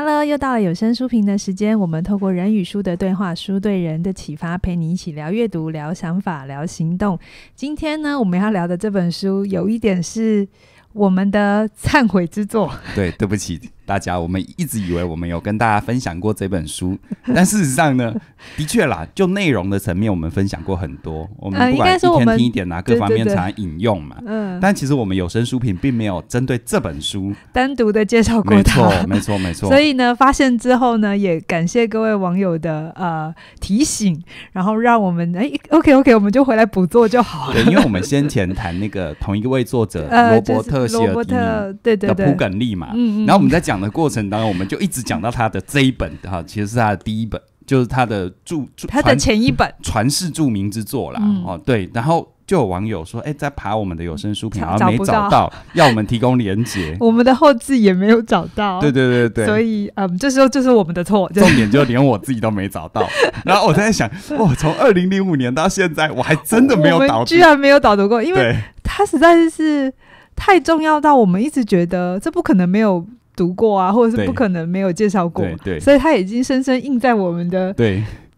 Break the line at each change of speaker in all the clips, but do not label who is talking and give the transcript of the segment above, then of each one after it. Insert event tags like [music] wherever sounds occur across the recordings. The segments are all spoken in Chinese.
Hello，又到了有声书评的时间。我们透过人与书的对话，书对人的启发，陪你一起聊阅读、聊想法、聊行动。今天呢，我们要聊的这本书，有一点是我们的忏悔之作。
对，对不起。大家，我们一直以为我们有跟大家分享过这本书，但事实上呢，[laughs] 的确啦，就内容的层面，我们分享过很多。我们不管一天听一点啊，各方面常引用嘛。嗯。但其实我们有声书品并没有针对这本书
单独的介绍过。没错，没错，没错。所以呢，发现之后呢，也感谢各位网友的呃提醒，然后让我们哎，OK OK，我们就回来补做就好了。因为我们
先前谈那个同一位作者 [laughs] 罗伯特希尔迪，对对对，普梗利嘛，然后我们在讲。的过程当中，我们就一直讲到他的这一本哈，其实是他的第一本，就是他的著著他的前一本传世著名之作啦。哦，对，然后就有网友说：“哎，在爬我们的有声书平台没找到，要我们提供连接。[laughs] ”
我们的后置也没有找到。对
对对对，所
以嗯，这时候就是我们的错。重
点就连我自己都没找到。[laughs] 然后我在想，哇，从二零零五年到现在，我还真的没有导，居然没
有导读过，因为它实在是太重要到我们一直觉得这不可能没有。读过啊，或者是不可能没有介绍过，所以他已经深深印在我们的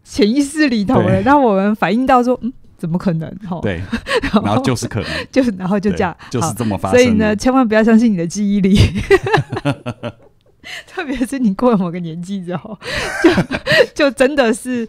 潜意识里头了，让我们反应到说，嗯，怎么可能？[laughs] 哈，对，然后就是可能，[laughs] 就然后就这样，就是这么发生。所以呢，千万不要相信你的记忆力，[laughs] 特别是你过了某个年纪之后，就就真的是。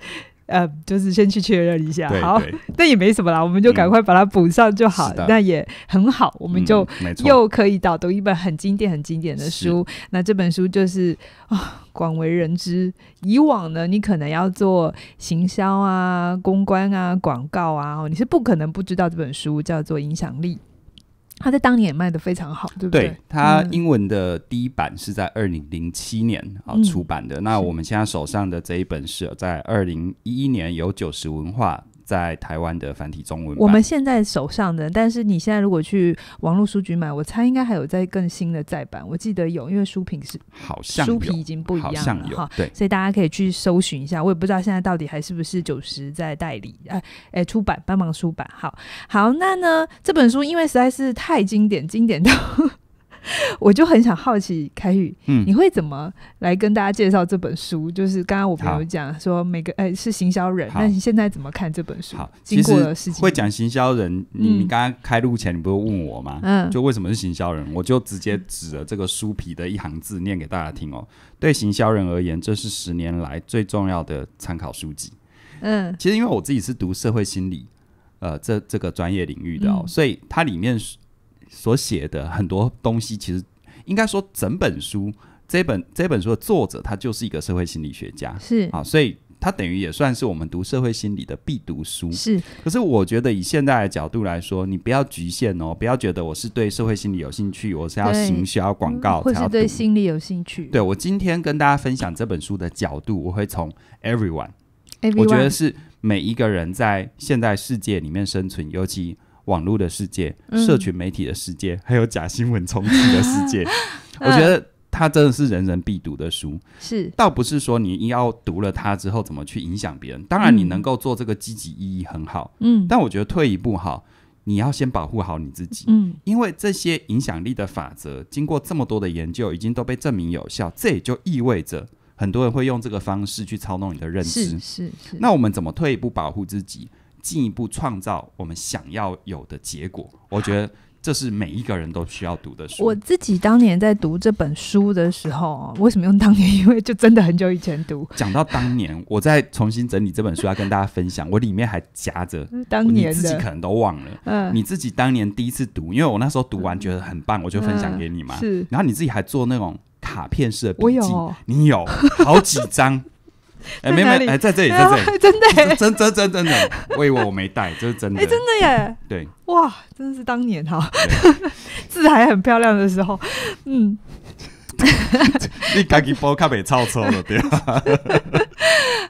呃，就是先去确认一下。好，[laughs] 那也没什么啦，我们就赶快把它补上就好。那也很好，我们就又可以导读一本很经典、很经典的书。那这本书就是啊，广为人知。以往呢，你可能要做行销啊、公关啊、广告啊，你是不可能不知道这本书叫做《影响力》。他在当年也卖的非常好，对不对？他英
文的第一版是在二零零七年啊出版的。那我们现在手上的这一本是在二零一一年由九十文化。在台湾的繁体中文。我们
现在手上的，但是你现在如果去网络书局买，我猜应该还有在更新的再版。我记得有，因为书评是好像书皮已经不一样了哈，对，所以大家可以去搜寻一下。我也不知道现在到底还是不是九十在代理，哎哎出版帮忙出版。好好，那呢这本书因为实在是太经典，经典到。[laughs] 我就很想好奇，凯宇，你会怎么来跟大家介绍这本书？就是刚刚我朋友讲说，每个哎是行销人，那你现在怎么看这本书？好，其实
会讲行销人，你你刚刚开录前你不是问我吗？嗯，就为什么是行销人？我就直接指着这个书皮的一行字念给大家听哦。对行销人而言，这是十年来最重要的参考书籍。嗯，其实因为我自己是读社会心理，呃，这这个专业领域的，哦，所以它里面。所写的很多东西，其实应该说，整本书这本这本书的作者他就是一个社会心理学家，是啊，所以他等于也算是我们读社会心理的必读书。是，可是我觉得以现在的角度来说，你不要局限哦，不要觉得我是对社会心理有兴趣，我是要行销广告，或是对
心理有兴趣。对
我今天跟大家分享这本书的角度，我会从 everyone，我觉得是每一个人在现在世界里面生存，尤其。网络的世界、社群媒体的世界，还有假新闻充斥的世界，[laughs] 我觉得它真的是人人必读的书。是，倒不是说你要读了它之后怎么去影响别人。当然，你能够做这个积极意义很好。嗯。但我觉得退一步哈，你要先保护好你自己。嗯。因为这些影响力的法则，经过这么多的研究，已经都被证明有效。这也就意味着，很多人会用这个方式去操弄你的认知。是是。那我们怎么退一步保护自己？进一步创造我们想要有的结果，我觉得这是每一个人都需要读的书。我
自己当年在读这本书的时候，为什么用当年？因为就真的很久以前读。
讲到当年，我再重新整理这本书要跟大家分享，我里面还夹着
当年自己可能
都忘了。嗯，你自己当年第一次读，因为我那时候读完觉得很棒，我就分享给你嘛。是，然后你自己还做那种卡片式的笔记，你有好几张。哎，没没，哎，在这里，在这里，[laughs] 真的，真真真真的，我以为我没带，这是真的，哎，真的耶，对，
哇，真的是当年哈，[laughs] 字还很漂亮的时候，嗯，
[laughs] 你赶紧包卡被抄错了，对
吧？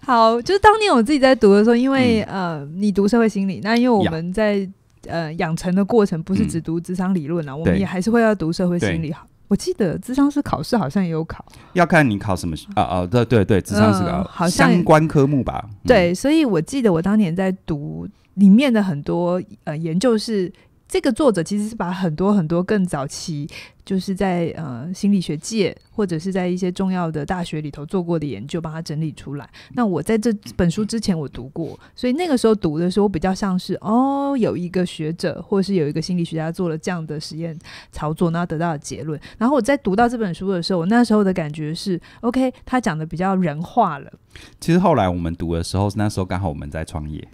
好，就是当年我自己在读的时候，因为呃，你读社会心理，那因为我们在呃养成的过程，不是只读职场理论啊，我们也还是会要读社会心理哈。我记得智商是考试，好像也有考，
要看你考什么啊啊，对对对，智商是考相关科目吧？
对，所以我记得我当年在读里面的很多呃研究是。这个作者其实是把很多很多更早期，就是在呃心理学界或者是在一些重要的大学里头做过的研究，把它整理出来。那我在这本书之前我读过，所以那个时候读的时候，比较像是哦，有一个学者或是有一个心理学家做了这样的实验操作，然后得到的结论。然后我在读到这本书的时候，我那时候的感觉是 OK，他讲的比较人化了。
其实后来我们读的时候，那时候刚好我们在创业。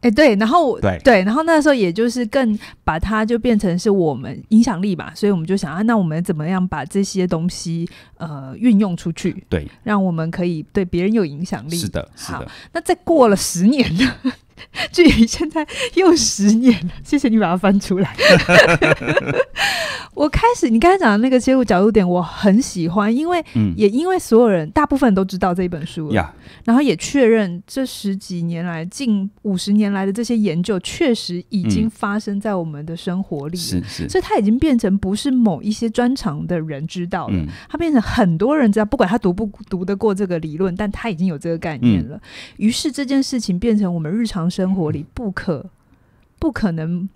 哎，对，然后对对，然后那时候也就是更把它就变成是我们影响力吧，所以我们就想啊，那我们怎么样把这些东西呃运用出去？对，让我们可以对别人有影响力。是的，好，那再过了十年。[laughs] 距离现在又十年了，谢谢你把它翻出来。[laughs] 我开始，你刚才讲的那个切入角度点，我很喜欢，因为也因为所有人大部分都知道这一本书然后也确认这十几年来，近五十年来的这些研究，确实已经发生在我们的生活里，是是。所以它已经变成不是某一些专长的人知道了，它变成很多人知道，不管他读不读得过这个理论，但他已经有这个概念了。于是这件事情变成我们日常。生活里不可不可能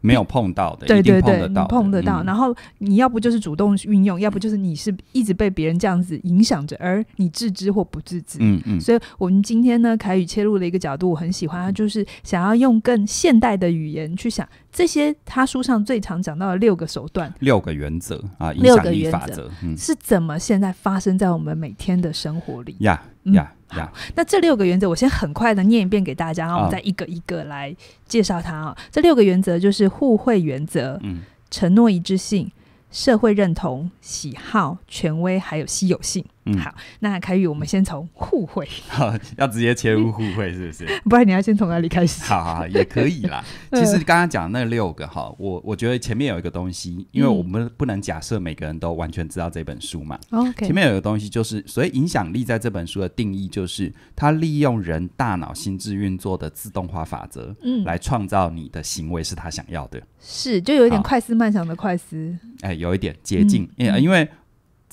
没有碰到的，对对对，碰得到。然
后你要不就是主动运用，要不就是你是一直被别人这样子影响着，而你自知或不自知。嗯嗯。所以我们今天呢，凯宇切入的一个角度，我很喜欢，他就是想要用更现代的语言去想这些。他书上最常讲到的六个手段、
六个原则啊，影响力法则是
怎么现在发生在我们每天的生活里
呀？呀，呀。
那这六个原则我先很快的念一遍给大家，然后我们再一个一个来介绍它啊。这六个原则就是互惠原则、嗯、承诺一致性、社会认同、喜好、权威还有稀有性。嗯，好，那凯宇，我们先从互惠，[laughs]
好，要直接切入互惠，是不是？[laughs] 不
然你要先从哪里开始？好
好，也可以啦。[laughs] 其实刚刚讲那六个哈，我我觉得前面有一个东西，因为我们不能假设每个人都完全知道这本书嘛。OK。前面有一个东西，就是所以影响力在这本书的定义，就是它利用人大脑心智运作的自动化法则，嗯，来创造你的行为是他想要的。
是，就有一点快思慢想的快思，
哎，有一点捷径，因为因为。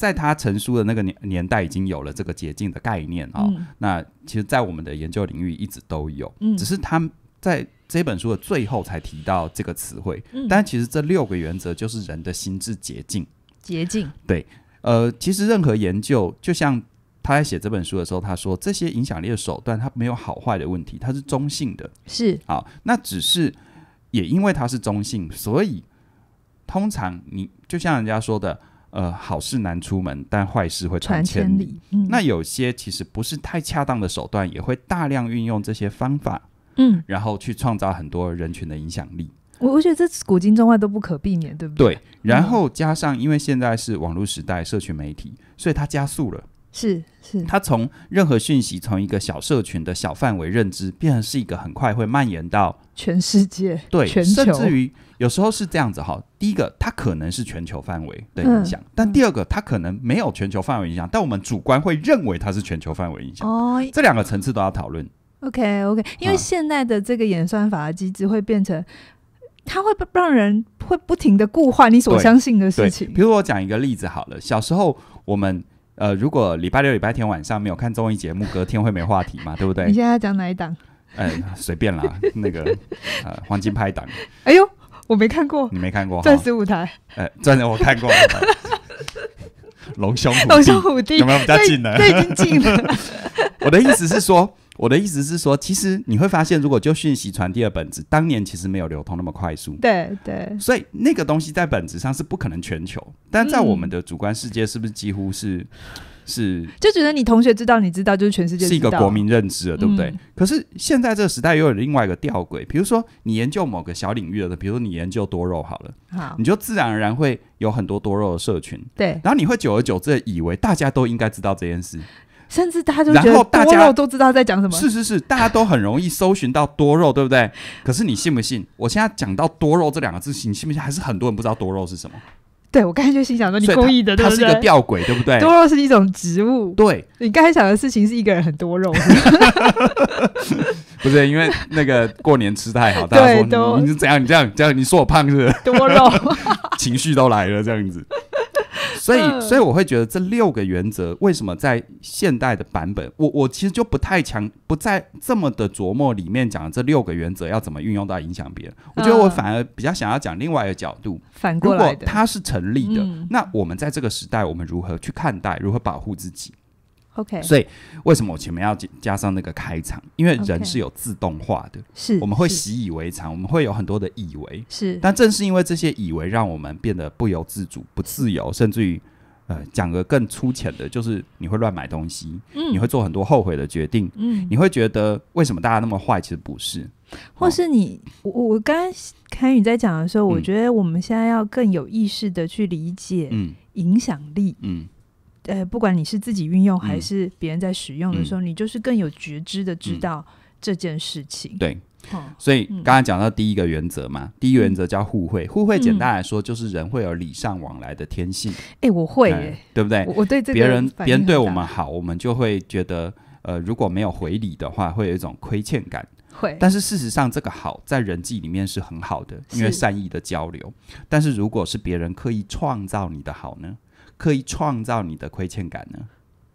在他成书的那个年年代，已经有了这个捷径的概念啊。那其实，在我们的研究领域一直都有，嗯，只是他在这本书的最后才提到这个词汇。但其实这六个原则就是人的心智捷径，捷径。对，呃，其实任何研究，就像他在写这本书的时候，他说这些影响力的手段，它没有好坏的问题，它是中性的。是啊，那只是也因为它是中性，所以通常你就像人家说的。呃，好事难出门，但坏事会传千里。那有些其实不是太恰当的手段，也会大量运用这些方法，嗯，然后去创造很多人群的影响力。
我我觉得这古今中外都不可避免，对不
对？对，然后加上，因为现在是网络时代、社群媒体，所以它加速了。是是，他从任何讯息从一个小社群的小范围认知，变成是一个很快会蔓延到
全世界，对，甚至于
有时候是这样子哈。第一个，它可能是全球范围的影响，但第二个，它可能没有全球范围影响，但我们主观会认为它是全球范围影响。哦，这两个层次都要讨论。
OK OK，因为现在的这个演算法的机制会变成，它会让人会不停的固化你所相信的事情。比
如我讲一个例子好了，小时候我们。呃，如果礼拜六、礼拜天晚上没有看综艺节目，隔天会没话题嘛，对不对？你现
在要讲哪一档？
呃，随便啦，[laughs] 那个呃，黄金拍档。
哎呦，我没看过。你没看过？钻石舞台。
呃，钻石我看过。隆胸五弟。隆胸五弟有没有比较近的？现已经近了。[laughs] 我的意思是说。我的意思是说，其实你会发现，如果就讯息传递的本质，当年其实没有流通那么快速。对对。所以那个东西在本质上是不可能全球，但在我们的主观世界，是不是几乎是是？
就觉得你同学知道，你知道，就是全世界是一个国民
认知了，对不对？可是现在这个时代又有另外一个吊诡，比如说你研究某个小领域的，比如说你研究多肉好了，好，你就自然而然会有很多多肉的社群。对。然后你会久而久之以为大家都应该知道这件事。
甚至大家就觉得多肉都
知道在讲什么，是是是，大家都很容易搜寻到多肉，对不对？可是你信不信，我现在讲到多肉这两个字，你信不信？还是很多人不知道多肉是什么？
对，我刚才就心想说，你故意的，对它是一个吊诡，对不对？多肉是一种植物。对，你刚才讲的事情是一个人很多肉，
[laughs] 不是因为那个过年吃太好，对，说你是怎样？你这样这样，你说我胖是多肉，[laughs] 情绪都来了这样子。所以，所以我会觉得这六个原则为什么在现代的版本，我我其实就不太强，不再这么的琢磨里面讲的这六个原则要怎么运用到影响别人。我觉得我反而比较想要讲另外一个角度。
反过来如果
它是成立的，那我们在这个时代，我们如何去看待，如何保护自己？OK，所以为什么我前面要加上那个开场？因为人是有自动化的，是，我们会习以为常，我们会有很多的以为，是。但正是因为这些以为，让我们变得不由自主、不自由，甚至于，呃，讲个更粗浅的，就是你会乱买东西，嗯，你会做很多后悔的决定，嗯，你会觉得为什么大家那么坏？其实不是，
或是你我我刚刚凯宇在讲的时候，我觉得我们现在要更有意识的去理解，嗯，影响力，嗯。呃，不管你是自己运用还是别人在使用的时候，你就是更有觉知的知道这件事情。对，所以刚
才讲到第一个原则嘛，第一原则叫互惠。互惠简单来说就是人会有礼尚往来的天性。
哎，我会，
对不对？我对这别人别人对我们好，我们就会觉得呃，如果没有回礼的话，会有一种亏欠感。会，但是事实上，这个好在人际里面是很好的，因为善意的交流。但是如果是别人刻意创造你的好呢？刻意创造你的亏欠感呢？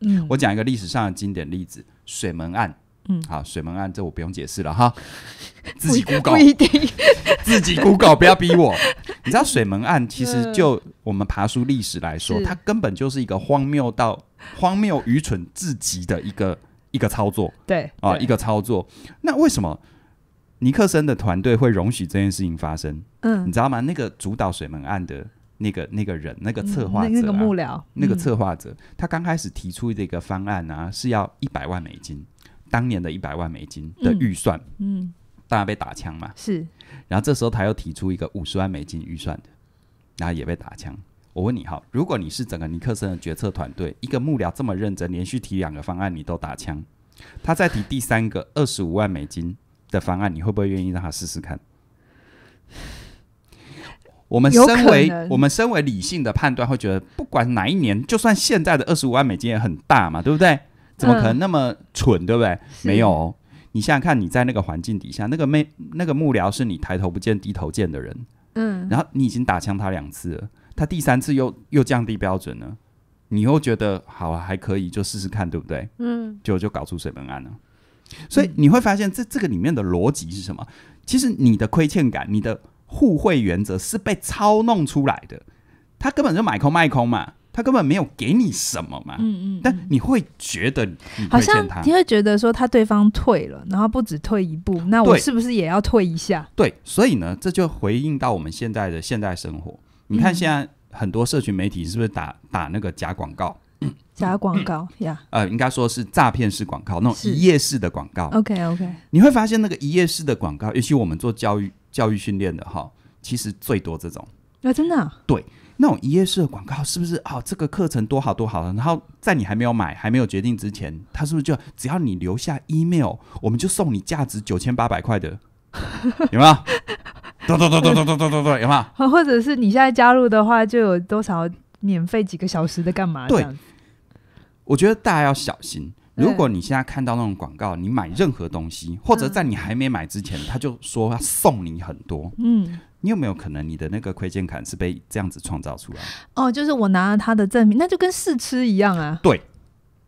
嗯，我讲一个历史上的经典例子——水门案。嗯，好，水门案这我不用解释了哈，
[laughs] 自己估定，[laughs] 自己估搞，不要
逼我。你知道水门案其实就我们爬书历史来说，它根本就是一个荒谬到荒谬、愚蠢至极的一个一个操作。对啊，一个操作。那为什么尼克森的团队会容许这件事情发生？嗯，你知道吗？那个主导水门案的。那个那个人，那个策划那个幕
僚，那个策
划者，他刚开始提出这个方案啊，是要一百万美金，当年的一百万美金的预算，嗯，当然被打枪嘛。是，然后这时候他又提出一个五十万美金预算的，然后也被打枪。我问你哈，如果你是整个尼克森的决策团队，一个幕僚这么认真，连续提两个方案你都打枪，他再提第三个二十五万美金的方案，你会不会愿意让他试试看？我们身为我们身为理性的判断会觉得，不管哪一年，就算现在的二十五万美金也很大嘛，对不对？怎么可能那么蠢，对不对？没有，你现在看你在那个环境底下，那个妹那个幕僚是你抬头不见低头见的人，嗯，然后你已经打枪他两次了，他第三次又又降低标准了。你又觉得好还可以就试试看，对不对？嗯，就就搞出水门案了。所以你会发现这这个里面的逻辑是什么？其实你的亏欠感，你的。互惠原则是被操弄出来的，他根本就买空卖空嘛，他根本没有给你什么嘛，嗯嗯，但你会觉得好像你会
觉得说他对方退了，然后不止退一步，那我是不是也要退一下？
对，所以呢，这就回应到我们现在的现代生活。你看现在很多社群媒体是不是打打那个假广告？
[coughs] 假广告 [coughs] 呀？
呃，应该说是诈骗式广告，那种一页式的广告。OK OK，你会发现那个一页式的广告，尤其我们做教育。教育训练的哈，其实最多这种啊，真的对那种一页式的广告，是不是啊？这个课程多好多好了，然后在你还没有买、还没有决定之前，他是不是就只要你留下 email，我们就送你价值九千八百块的，有没有？对对对对对对对对，有没
有？或者是你现在加入的话，就有多少免费几个小时的干嘛？对，
我觉得大家要小心。如果你现在看到那种广告，你买任何东西，或者在你还没买之前，他就说要送你很多，嗯，你有没有可能你的那个亏欠感是被这样子创造出来的？
哦，就是我拿了他的证明，那就跟试吃一样啊。
对，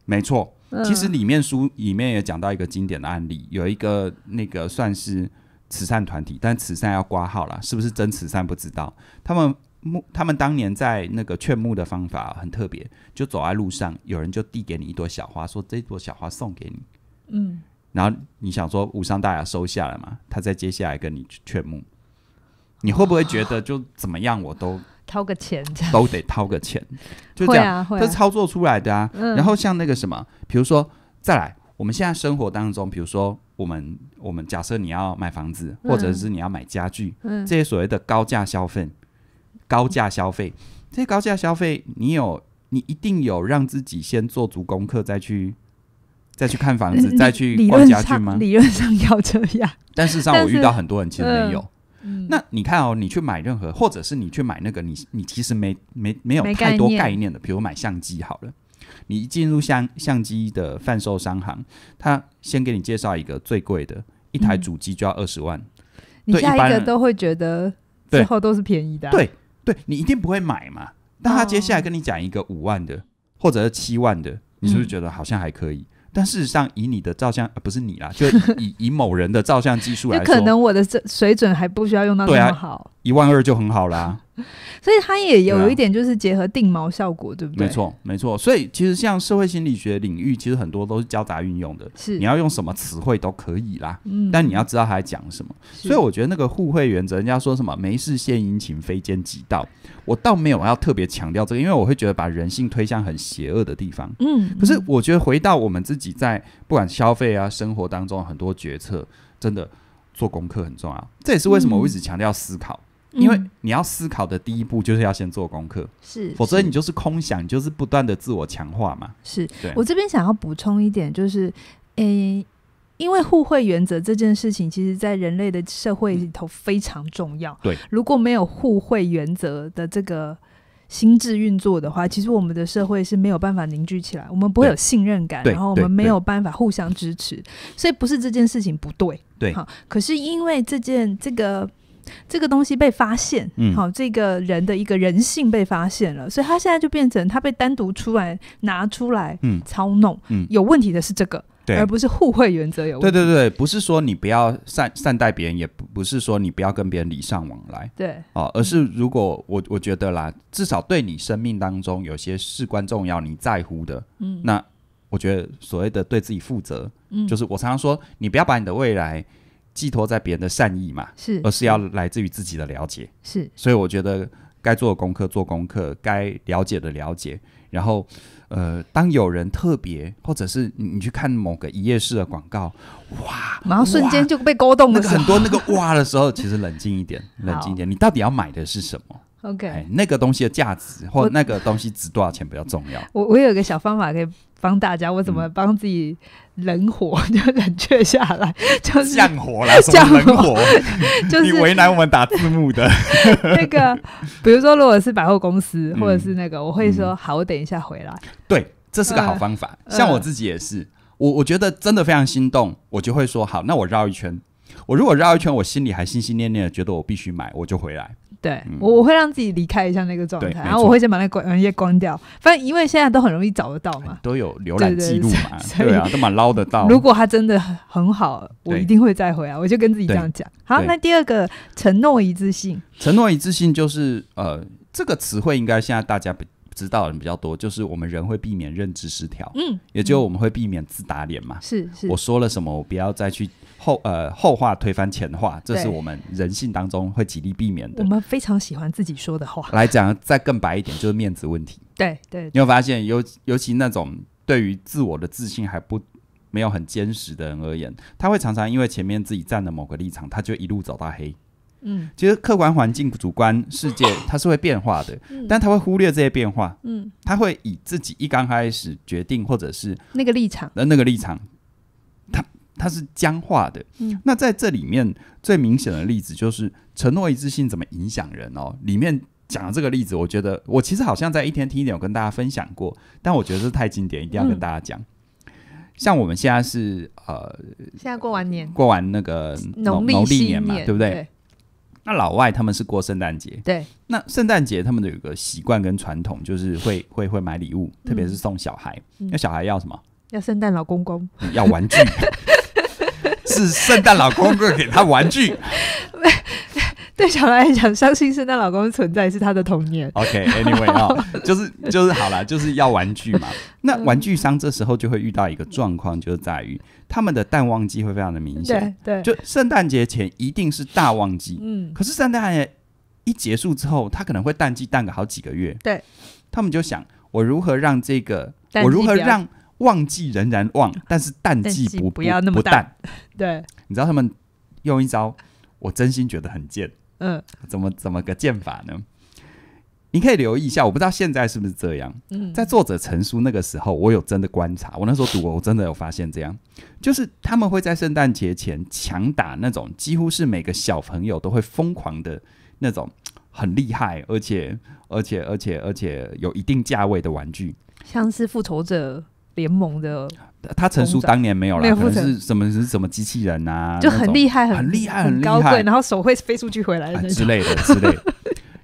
没错。其实里面书里面也讲到一个经典的案例，有一个那个算是慈善团体，但慈善要挂号了，是不是真慈善不知道。他们。他们当年在那个劝募的方法很特别，就走在路上，有人就递给你一朵小花，说：“这朵小花送给你。”嗯，然后你想说无伤大雅，收下了嘛？他再接下来跟你劝募，你会不会觉得就怎么样我都
掏个钱，都
得掏个钱？就这样，他操作出来的啊。然后像那个什么，比如说再来，我们现在生活当中，比如说我们我们假设你要买房子，或者是你要买家具，嗯、这些所谓的高价消费。高价消费，这高价消费，你有你一定有让自己先做足功课再去再去看房子，[laughs] 再去逛家具吗？理论上
要这样，但事实上我遇到很多人其实没有。那
你看哦，你去买任何，或者是你去买那个，你你其实没没没有太多概念的。比如买相机好了，你一进入相相机的贩售商行，他先给你介绍一个最贵的一台主机就要二十万，
你下一个都会觉得最后都是便宜的，对。对你一定不会买嘛？但他
接下来跟你讲一个五万的，或者是七万的，你是不是觉得好像还可以？但事实上，以你的照相，不是你啦，就以 [laughs] 以某人的照相技术来说，可能
我的水准还不需要用到那么好，
一万二就很好啦。
[laughs] 所以它也有一点就是结合定毛效果，对不对？没
错，没错。所以其实像社会心理学领域，其实很多都是交杂运用的。是你要用什么词汇都可以啦，嗯，但你要知道他在讲什么。所以我觉得那个互惠原则，人家说什么“没事献殷勤，非奸即盗”，我倒没有要特别强调这个，因为我会觉得把人性推向很邪恶的地方。嗯。可是我觉得回到我们自己在不管消费啊、生活当中很多决策，真的做功课很重要。这也是为什么我一直强调思考。因为你要思考的第一步就是要先做功课，是，否则你就是空想，你就是不断的自我强化嘛。是
我这边想要补充一点，就是，嗯，因为互惠原则这件事情，其实在人类的社会里头非常重要。对，如果没有互惠原则的这个心智运作的话，其实我们的社会是没有办法凝聚起来，我们不会有信任感，然后我们没有办法互相支持，所以不是这件事情不对，对，好，可是因为这件这个。这个东西被发现，嗯，好，这个人的一个人性被发现了，所以他现在就变成他被单独出来拿出来，嗯，操弄，嗯，有问题的是这个，对，而不是互惠原则有，对
对对，不是说你不要善善待别人，也不不是说你不要跟别人礼尚往来，对，哦，而是如果我我觉得啦，至少对你生命当中有些事关重要，你在乎的，嗯，那我觉得所谓的对自己负责，嗯，就是我常常说，你不要把你的未来。寄托在别人的善意嘛，而是要来自于自己的了解。是，所以我觉得该做功课做功课，该了解的了解。然后，呃，当有人特别，或者是你去看某个一页式的广告，
哇，然后瞬间就被勾动了。很多那个
哇的时候，其实冷静一点，[laughs] 冷静一点。你到底要买的是什么？OK，那个东西的价值或那个东西值多少钱比较重要？
我我有一个小方法可以帮大家，我怎么帮自己冷火 [laughs] 就冷却下来，[laughs] 就是
降火了，[laughs] 降火。就是你为难我们打字幕的，
那个，比如说如果是百货公司，或者是那个，我会说好，我等一下回来。
对，这是个好方法。像我自己也是，我我觉得真的非常心动，我就会说好，那我绕一圈。我如果绕一圈，我心里还心心念念的，觉得我必须买，我就回来。
对我我会让自己离开一下那个状态，然后我会先把那个网页关掉。反正因为现在都很容易找得到嘛，都有浏览记录嘛，对啊，都蛮
捞得到。如果
他真的很很好，我一定会再回来。我就跟自己这样讲。好，那第二个承诺一致性，
承诺一致性就是呃，这个词汇应该现在大家知道的人比较多，就是我们人会避免认知失调，嗯，也就我们会避免自打脸嘛。是是，我说了什么，我不要再去。后呃后话推翻前话，这是我们人性当中会极力避免
的。我们非常喜欢自己说的话。来
讲再更白一点，就是面子问题。[laughs] 对对，你有发现，尤尤其那种对于自我的自信还不没有很坚实的人而言，他会常常因为前面自己站的某个立场，他就一路走到黑。嗯，其实客观环境、主观世界，[laughs] 它是会变化的，但他会忽略这些变化。嗯，他会以自己一刚开始决定或者是
那个立场，的
那个立场。它是僵化的。那在这里面最明显的例子就是承诺一致性怎么影响人哦。里面讲的这个例子，我觉得我其实好像在一天听一点，我跟大家分享过。但我觉得这太经典，一定要跟大家讲。像我们现在是呃，
现在过完年，过
完那个农历年嘛，对不对？那老外他们是过圣诞节，对。那圣诞节他们的有个习惯跟传统，就是会会会买礼物，特别是送小孩。那小孩要什么？
要圣诞老公公，
要玩具。[laughs] 是圣诞老公公给他玩具，
[laughs] 对小孩讲，相信圣诞老公的存在是他的童年。OK，Anyway 啊，
[laughs] 就是就是好了，就是要玩具嘛。那玩具商这时候就会遇到一个状况，就是在于他们的淡旺季会非常的明显。对，就圣诞节前一定是大旺季，嗯，可是圣诞节一结束之后，他可能会淡季淡个好几个月。对，他们就想我如何让这个，我如何让。旺季仍然旺，[laughs] 但是淡季不要那么淡。[laughs] 对，你知道他们用一招，我真心觉得很贱。嗯，怎么怎么个贱法呢？你可以留意一下，我不知道现在是不是这样。嗯，在作者成书那个时候，我有真的观察，我那时候读，我真的有发现这样，就是他们会在圣诞节前强打那种几乎是每个小朋友都会疯狂的那种很厉害，而且而且而且而且有一定价位的玩具，
像是复仇者。联盟的，他成熟当年没有了，是
什么是什么机器人啊？[laughs] 就很厉害，很厉害，很高贵，然后
手会飞出去回来之类的 [laughs] 之类
的。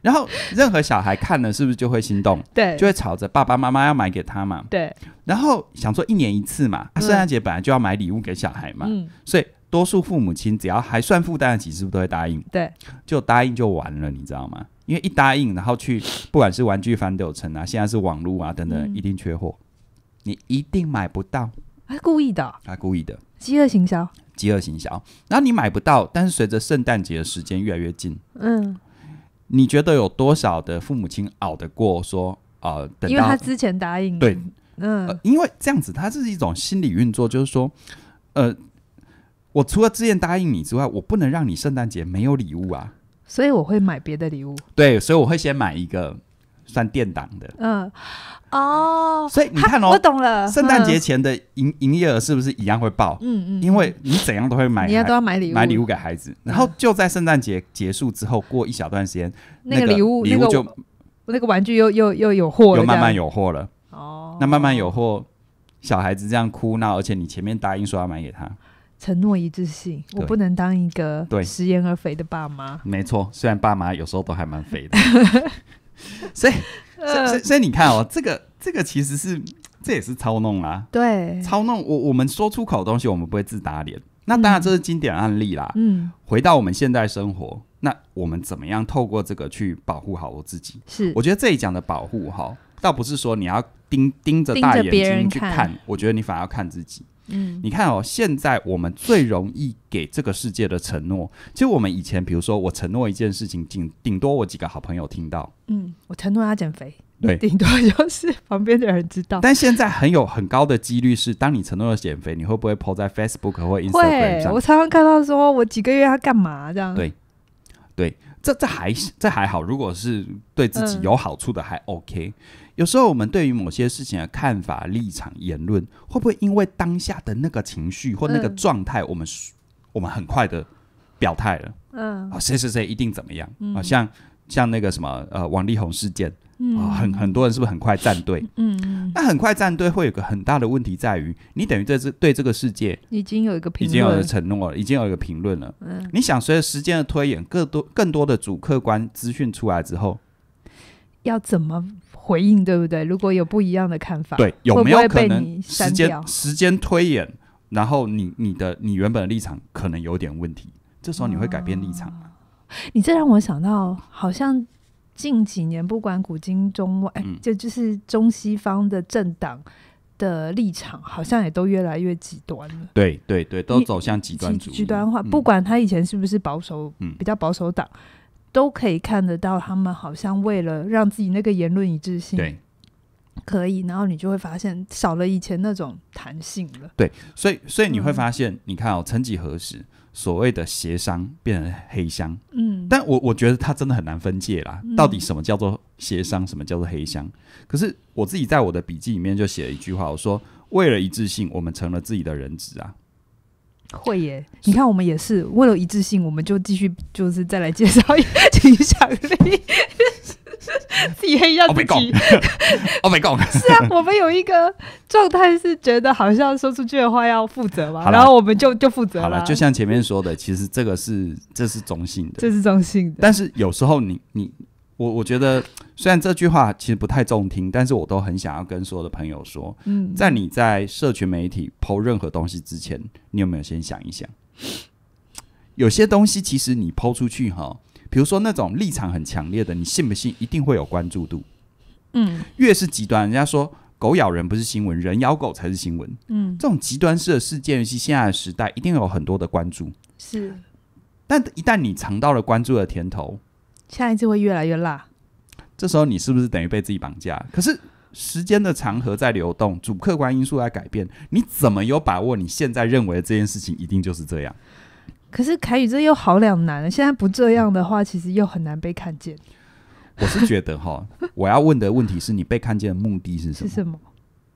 然后任何小孩看了是不是就会心动？对，就会吵着爸爸妈妈要买给他嘛。对。然后想说一年一次嘛，圣诞节本来就要买礼物给小孩嘛，所以多数父母亲只要还算负担得起，是不是都会答应？对，就答应就完了，你知道吗？因为一答应，然后去不管是玩具翻斗城啊，现在是网络啊等等，一定缺货。你一定买不到，
他故意的，他故意的，饥饿营销，
饥饿营销。然后你买不到，但是随着圣诞节的时间越来越近，嗯，你觉得有多少的父母亲熬得过？说啊，因为他之
前答应，对，
嗯，因为这样子，它是一种心理运作，就是说，呃，我除了之前答应你之外，我不能让你圣诞节没有礼物啊，
所以我会买别的礼物，
对，所以我会先买一个。算店档的，
嗯，哦，所以你看哦，我懂了。圣诞节前
的营营业额是不是一样会爆？嗯嗯，因为你怎样都会买，人家都要买礼物，买礼物给孩子。然后就在圣诞节结束之后，过一小段时间，那个礼物，礼物就
那个玩具又又又有货，又慢慢有货了。哦，
那慢慢有货，小孩子这样哭闹，而且你前面答应说要买给他，
承诺一致性，我不能当一个对食言而肥的爸妈。
没错，虽然爸妈有时候都还蛮肥的。[laughs]
[laughs] 所以，所以，
所以你看哦，这个，这个其实是，这也是操弄啦。对，操弄我，我们说出口的东西，我们不会自打脸。那当然，这是经典案例啦。嗯，回到我们现在生活，那我们怎么样透过这个去保护好我自己？是，我觉得这一讲的保护，哈，倒不是说你要盯盯着大眼睛去看，我觉得你反而要看自己。嗯，你看哦，现在我们最容易给这个世界的承诺，就我们以前，比如说我承诺一件事情，顶顶多我几个好朋友听到。
嗯，我承诺要减肥。对，顶多就是旁边的人知道。但现在
很有很高的几率是，当你承诺要减肥，你会不会 PO 在 Facebook 或 Instagram 上？我
常常看到说我几个月要干嘛这样。对，
对，这这还这还好，如果是对自己有好处的，还 OK。有时候我们对于某些事情的看法、立场、言论，会不会因为当下的那个情绪或那个状态，我们我们很快的表态了？
嗯，啊，谁
谁谁一定怎么样？嗯、啊，像像那个什么呃，王力宏事件啊，很很多人是不是很快站队？嗯，那很快站队会有个很大的问题在于，你等于这对这个世界
已经有一个已经有一个
承诺了，已经有一个评论了。嗯，你想随着时间的推演，更多更多的主客观资讯出来之后。
要怎么回应，对不对？如果有不一样的看法，对，有没有可能时间
时间推演，然后你你的你原本的立场可能有点问题，这时候你会改变立场？吗？
你这让我想到，好像近几年不管古今中外，就就是中西方的政党，的立场好像也都越来越极端了。
对对对，都走向极端义、极端化。不管
他以前是不是保守，比较保守党。都可以看得到，他们好像为了让自己那个言论一致性，对，可以，然后你就会发现少了以前那种弹性了。对，
所以，所以你会发现，你看哦，曾几何时，所谓的协商变成黑箱，嗯，但我我觉得它真的很难分界啦。到底什么叫做协商，什么叫做黑箱？可是我自己在我的笔记里面就写了一句话，我说为了一致性，我们成了自己的人质啊。
会耶！你看我们也是为了一致性，我们就继续就是再来介绍一下，[laughs] 自己要自己要自己。
Oh my god！是啊，我
们有一个状态是觉得好像说出去的话要负责嘛，然后我们就就负责了。就
像前面说的，其实这个是这是中性的，这是中性的。但是有时候你你。我我觉得虽然这句话其实不太中听，但是我都很想要跟所有的朋友说，嗯，在你在社群媒体抛任何东西之前，你有没有先想一想？有些东西其实你抛出去哈，比如说那种立场很强烈的，你信不信一定会有关注度？嗯，越是极端，人家说狗咬人不是新闻，人咬狗才是新闻。嗯，这种极端式的事件，其现在的时代一定有很多的关注。是，但一旦你尝到了关注的甜头。
下一次会越来越辣，
这时候你是不是等于被自己绑架？可是时间的长河在流动，主客观因素在改变，你怎么有把握你现在认为这件事情一定就是这样？
可是凯宇这又好两难了，现在不这样的话，其实又很难被看见。
我是觉得哈，我要问的问题是你被看见的目的是什么？是
什么？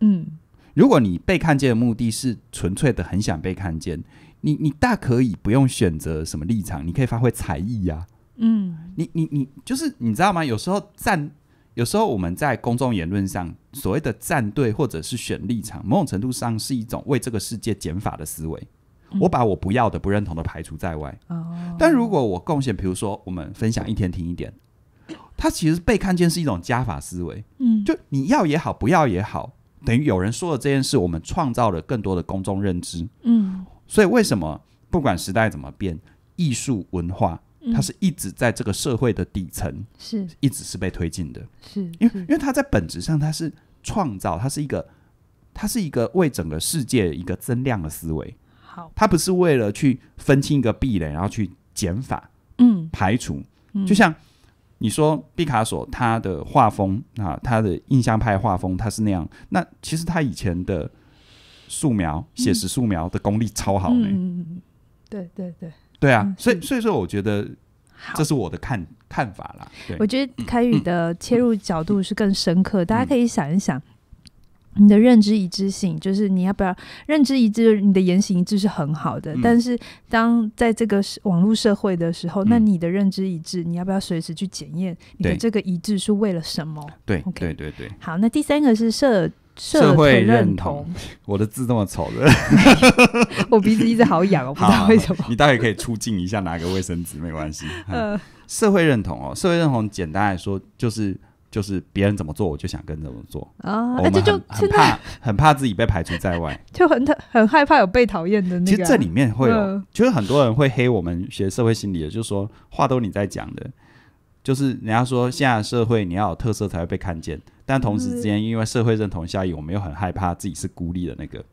嗯，
如果你被看见的目的是纯粹的很想被看见，你你大可以不用选择什么立场，你可以发挥才艺呀。嗯，你你你就是你知道吗？有时候站，有时候我们在公众言论上所谓的站队或者是选立场，某种程度上是一种为这个世界减法的思维。我把我不要的、不认同的排除在外。哦，但如果我贡献，比如说我们分享一天听一点，它其实被看见是一种加法思维。嗯，就你要也好，不要也好，等于有人说了这件事，我们创造了更多的公众认知。嗯，所以为什么不管时代怎么变，艺术文化？他是一直在这个社会的底层，是一直是被推进的，是因为因为他在本质上他是创造，他是一个，他是一个为整个世界一个增量的思维，好，他不是为了去分清一个壁垒，然后去减法，嗯，排除，就像你说毕卡索他的画风啊，他的印象派画风，他是那样，那其实他以前的素描写实素描的功力超好
呢，对对对。
对啊，所以所以说，我觉得这是我的看看法啦。我觉
得开宇的切入角度是更深刻，大家可以想一想，你的认知一致性，就是你要不要认知一致，你的言行一致是很好的。但是当在这个网络社会的时候，那你的认知一致，你要不要随时去检验你的这个一致是为了什么？对，对对对。好，那第三个是设。社会认同，[laughs]
我的字这么丑的，
[laughs] 我鼻子一直好痒，我不知道为
什么。你大概可以出镜一下拿个卫生纸，没关系。[laughs] 社会认同哦，社会认同简单来说就是就是别人怎么做，我就想跟怎么做啊。这就很怕很怕自己被排除在外，
就很很害怕有被讨厌的。其实这里面
会有，就是很多人会黑我们学社会心理的，就是说话都是你在讲的，就是人家说现在社会你要有特色才会被看见。但同时之间，因为社会认同效应，我们又很害怕自己是孤立的那个。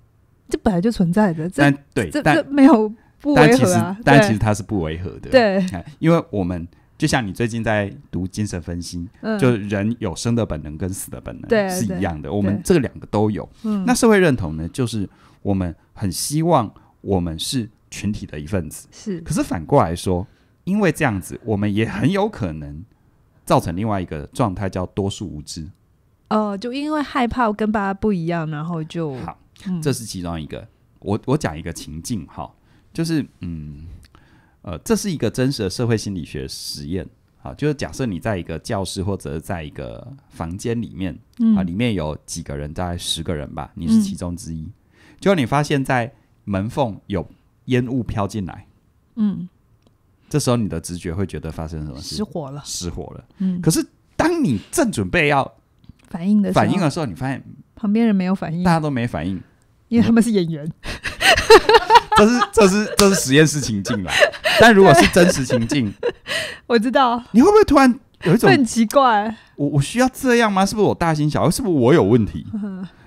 这本来就存在的，但对，但没有不违和。但其实它是不违和的，对，
因为我们就像你最近在读精神分析，就人有生的本能跟死的本
能是一样的，我们这
两个都有。那社会认同呢，就是我们很希望我们是群体的一份子。
是，可是反
过来说，因为这样子，我们也很有可能造成另外一个状态，叫多数无知。
哦，就因为害怕跟爸爸不一样，然后就好，
这是其中一个。我我讲一个情境哈，就是嗯，呃，这是一个真实的社会心理学实验啊，就是假设你在一个教室或者在一个房间里面啊，里面有几个人，大概十个人吧，你是其中之一。就你发现在门缝有烟雾飘进来，嗯，这时候你的直觉会觉得发生什么事，失火了，失火了。嗯，可是当你正准备要。
反应的反应的时候，你发现旁边人没有反应，
大家都没反应，
因为他们是演员。[laughs]
这是这是这是实验室情境啦，但如果是真实情境，
[laughs] 我知道
你会不会突然有一种很奇怪，我我需要这样吗？是不是我大惊小怪？是不是我有问题？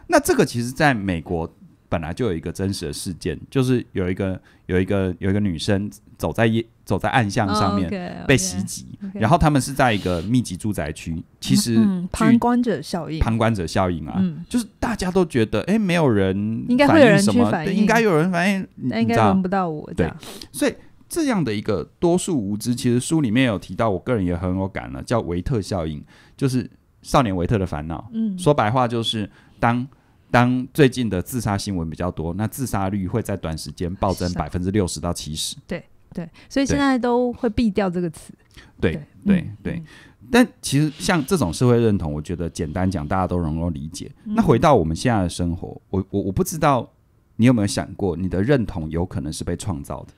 那这个其实在美国。本来就有一个真实的事件，就是有一个有一个有一个女生走在走在暗巷上面被袭击，然后他们是在一个密集住宅区，其实旁
观者效应，旁
观者效应啊，就是大家都觉得哎没有人应该会有人什么，对，应该有人反应，那应该轮不到我对，所以这样的一个多数无知，其实书里面有提到，我个人也很有感了，叫维特效应，就是《少年维特的烦恼》，嗯，说白话就是当。当最近的自杀新闻比较多，那自杀率会在短时间暴增百分之六十到七十。
对对，所以现在都会避掉这个词。
对对对，但其实像这种社会认同，我觉得简单讲大家都能够理解。那回到我们现在的生活，我我我不知道你有没有想过，你的认同有可能是被创造的。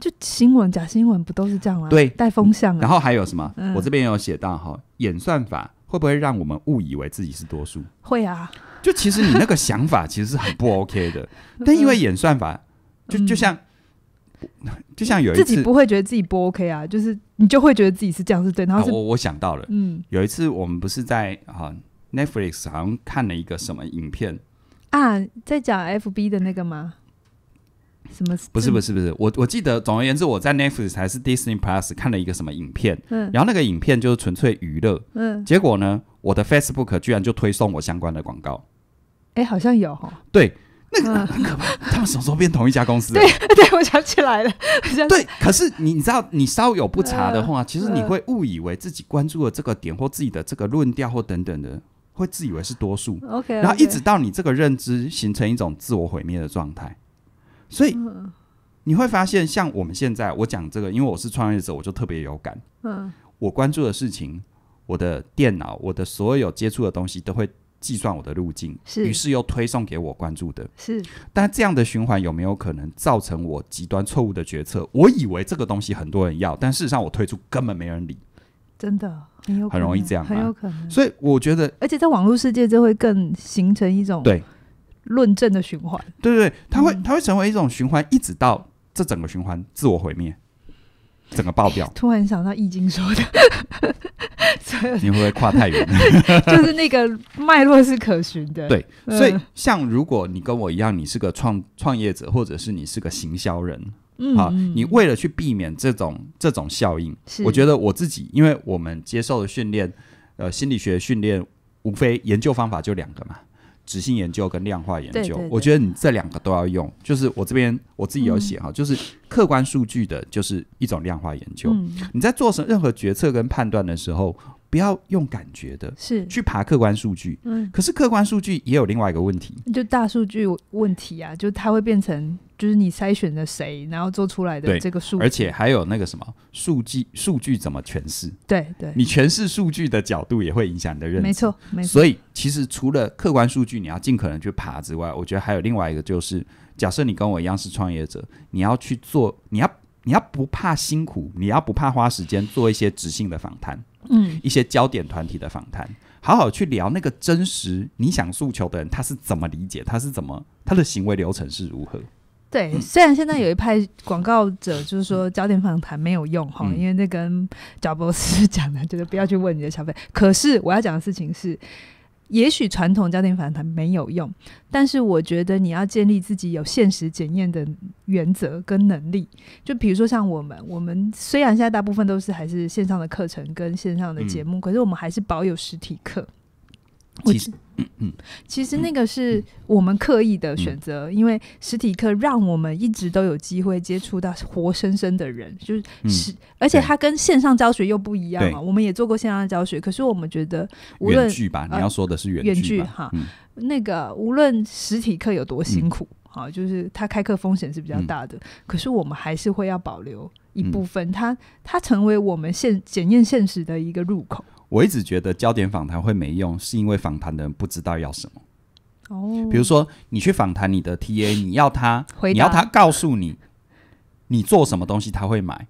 就新闻假新闻不都是这样吗？对，带风向。然后
还有什么？我这边有写到哈，演算法。会不会让我们误以为自己是多数？会啊，就其实你那个想法其实是很不 [laughs] OK 的。但因为演算法，就就像就像有一次，自己不
会觉得自己不 OK 啊，就是你就会觉得自己是这样是对。然后我
我想到了，嗯，有一次我们不是在啊 Netflix 好像看了一个什么影片
啊，在讲 FB 的那个吗？什么？不是不
是不是我我记得总而言之，我在 Netflix 还是 Disney Plus 看了一个什么影片，嗯，然后那个影片就是纯粹娱乐，嗯，结果呢，我的 Facebook 居然就推送我相关的广告，
哎，好像有哈，对，那个很可怕，他们
什么时候变同一家公司？[laughs] 对，[laughs]
对我想起来了，对，
可是你你知道，你稍有不查的话，其实你会误以为自己关注了这个点或自己的这个论调或等等的，会自以为是多数，OK，然后一直到你这个认知形成一种自我毁灭的状态。所以你会发现，像我们现在我讲这个，因为我是创业者，我就特别有感。嗯，我关注的事情，我的电脑，我的所有接触的东西，都会计算我的路径，是，于是又推送给我关注的。是，但这样的循环有没有可能造成我极端错误的决策？我以为这个东西很多人要，但事实上我推出根本没人理，
真的，很有，很容易这样，很有可能。所以我觉得，而且在网络世界，这会更形成一种对。论证的循环，对对，它会
它会成为一种循环，一直到这整个循环自我毁灭，整个爆掉。[laughs]
突然想到易经说的，[laughs] 你会不会跨太远？[laughs] 就是那个脉络是可循的。对，所以
像如果你跟我一样，你是个创创业者，或者是你是个行销人，啊，你为了去避免这种这种效应，我觉得我自己因为我们接受的训练，呃，心理学训练无非研究方法就两个嘛。执行研究跟量化研究，我觉得你这两个都要用。就是我这边我自己有写哈，就是客观数据的，就是一种量化研究。你在做什任何决策跟判断的时候。不要用感觉的是去爬客观数据，嗯，可是客观数据也有另外一个问题，
就大数据问题啊，就它会变成就是你筛选的谁，然后做出来的这个数，而且
还有那个什么数据，数据怎么诠释？对对，你诠释数据的角度也会影响你的认知，没错，没错。所以其实除了客观数据你要尽可能去爬之外，我觉得还有另外一个就是，假设你跟我一样是创业者，你要去做，你要你要不怕辛苦，你要不怕花时间做一些直性的访谈。嗯，一些焦点团体的访谈，好好去聊那个真实你想诉求的人，他是怎么理解，他是怎么他的行为流程是如何？
对，虽然现在有一派广告者就是说焦点访谈没有用哈，因为那跟贾博士讲的，就是不要去问你的消费。可是我要讲的事情是。也许传统焦点访谈没有用，但是我觉得你要建立自己有现实检验的原则跟能力。就比如说像我们，我们虽然现在大部分都是还是线上的课程跟线上的节目，可是我们还是保有实体课。其实，嗯嗯，其实那个是我们刻意的选择，因为实体课让我们一直都有机会接触到活生生的人，就是实，而且它跟线上教学又不一样嘛。我们也做过线上教学，可是我们觉得，无论剧吧，你要说的是原剧哈，那个无论实体课有多辛苦啊，就是它开课风险是比较大的，可是我们还是会要保留一部分，它它成为我们现检验现实的一个入口。
我一直觉得焦点访谈会没用，是因为访谈的人不知道要什么。
哦，比如说
你去访谈你的 TA，你要他，你要他告诉你，你做什么东西他会买，